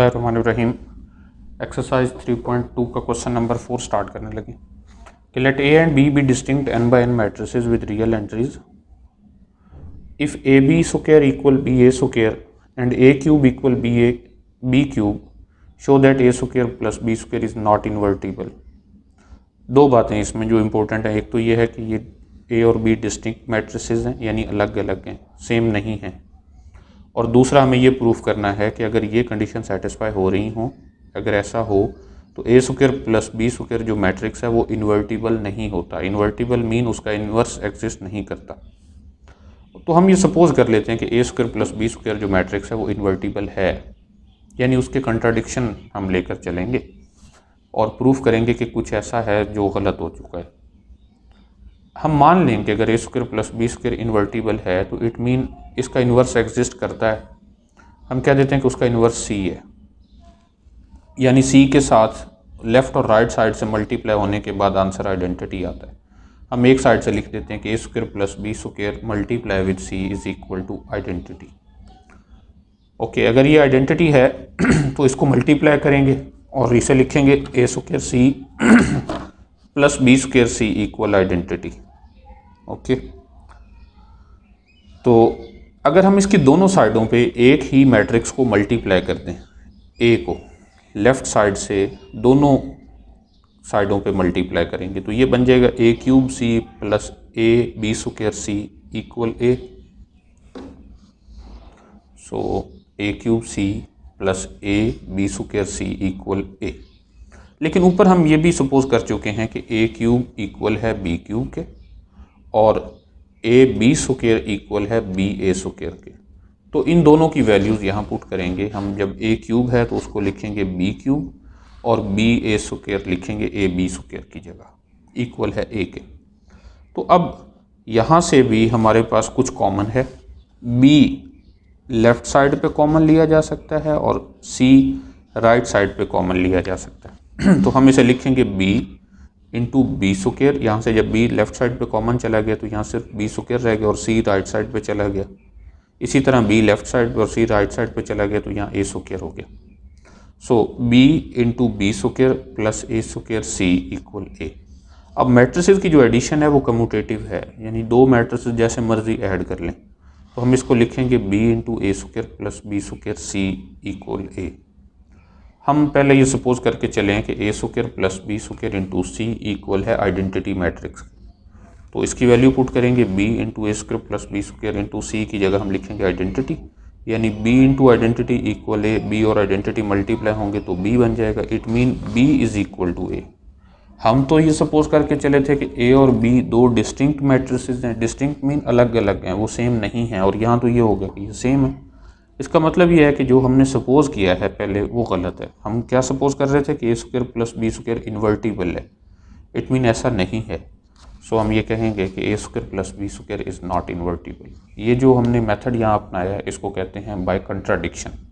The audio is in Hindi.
बिसमीम एक्सरसाइज 3.2 का क्वेश्चन नंबर फोर स्टार्ट करने लगे कि let A and B be distinct N by N matrices with real entries if A B square equal B A square and A cube equal B A B cube show that A square plus B square is not invertible दो बातें इसमें जो इम्पोर्टेंट है एक तो ये है कि ये ए और बी डिस्टिंक्ट मैट्रिसेस हैं यानी अलग अलग हैं सेम नहीं हैं और दूसरा हमें ये प्रूफ करना है कि अगर ये कंडीशन सेटिस्फाई हो रही हो अगर ऐसा हो तो ए सुकेर प्लस बी सुकेर जो मैट्रिक्स है वो इन्वर्टिबल नहीं होता इन्वर्टिबल मीन उसका इन्वर्स एग्जिस्ट नहीं करता तो हम ये सपोज कर लेते हैं कि A square plus B square जो मैट्रिक्स है वो इन्वर्टिबल है यानी उसके कंट्राडिक्शन हम लेकर चलेंगे और प्रूफ करेंगे कि कुछ ऐसा है जो गलत हो चुका है हम मान लेंगे अगर A square plus B square invertible है तो इट मीन इसका इन्वर्स एग्जिस्ट करता है हम कह देते हैं कि उसका इन्वर्स सी है यानी सी के साथ लेफ़्ट और राइट साइड से मल्टीप्लाई होने के बाद आंसर आइडेंटिटी आता है हम एक साइड से लिख देते हैं कि A square plus B square multiply with C is equal to identity okay अगर ये आइडेंटिटी है तो इसको मल्टीप्लाई करेंगे और इसे लिखेंगे A square C plus B square C equal identity okay तो अगर हम इसकी दोनों साइडों पे एक ही मैट्रिक्स को मल्टीप्लाई कर दें ए को लेफ़्ट साइड से दोनों साइडों पे मल्टीप्लाई करेंगे तो ये बन जाएगा A cube C plus A B square C equal A so A cube C plus A B square C equal A लेकिन ऊपर हम ये भी सपोज कर चुके हैं कि ए क्यूब इक्वल है बी क्यूब के और ए बी सुकेर इक्वल है बी ए सुकेर के तो इन दोनों की वैल्यूज़ यहाँ पुट करेंगे हम जब ए क्यूब है तो उसको लिखेंगे बी क्यूब और बी ए सुकेर लिखेंगे ए बी सुकेर की जगह इक्वल है ए के तो अब यहाँ से भी हमारे पास कुछ कॉमन है बी लेफ़्ट साइड पे कॉमन लिया जा सकता है और सी राइट साइड पे कॉमन लिया जा सकता है तो हम इसे लिखेंगे B into B square यहाँ से जब बी लेफ्ट साइड पे कॉमन चला गया तो यहाँ सिर्फ बी सुकेयर रह गया और सी राइट साइड पे चला गया इसी तरह बी लेफ्ट साइड पे और सी राइट साइड पे चला गया तो यहाँ ए सुकेयर हो गया so B into B square plus A square C equal A अब मैट्रिसेस की जो एडिशन है वो कम्यूटेटिव है यानी दो मैट्रिसेस जैसे मर्जी ऐड कर लें तो हम इसको लिखेंगे B into A square plus B square C equal A हम पहले ये सपोज करके चले हैं कि A square plus B square into C equal है आइडेंटिटी मैट्रिक्स तो इसकी वैल्यू पुट करेंगे B into A square plus B square into C की जगह हम लिखेंगे आइडेंटिटी यानी B into identity equal A B और आइडेंटिटी मल्टीप्लाई होंगे तो बी बन जाएगा it mean B is equal to A हम तो ये सपोज करके चले थे कि ए और बी दो डिस्टिंक्ट मैट्रिसेस हैं डिस्टिंक्ट मीन अलग अलग हैं वो सेम नहीं हैं और यहाँ तो ये होगा कि ये सेम है इसका मतलब ये है कि जो हमने सपोज़ किया है पहले वो गलत है हम क्या सपोज़ कर रहे थे कि A square plus B square invertible है इट मीन ऐसा नहीं है सो हम ये कहेंगे कि A square plus B square is not invertible ये जो हमने मेथड यहाँ अपनाया है इसको कहते हैं बाई कंट्राडिक्शन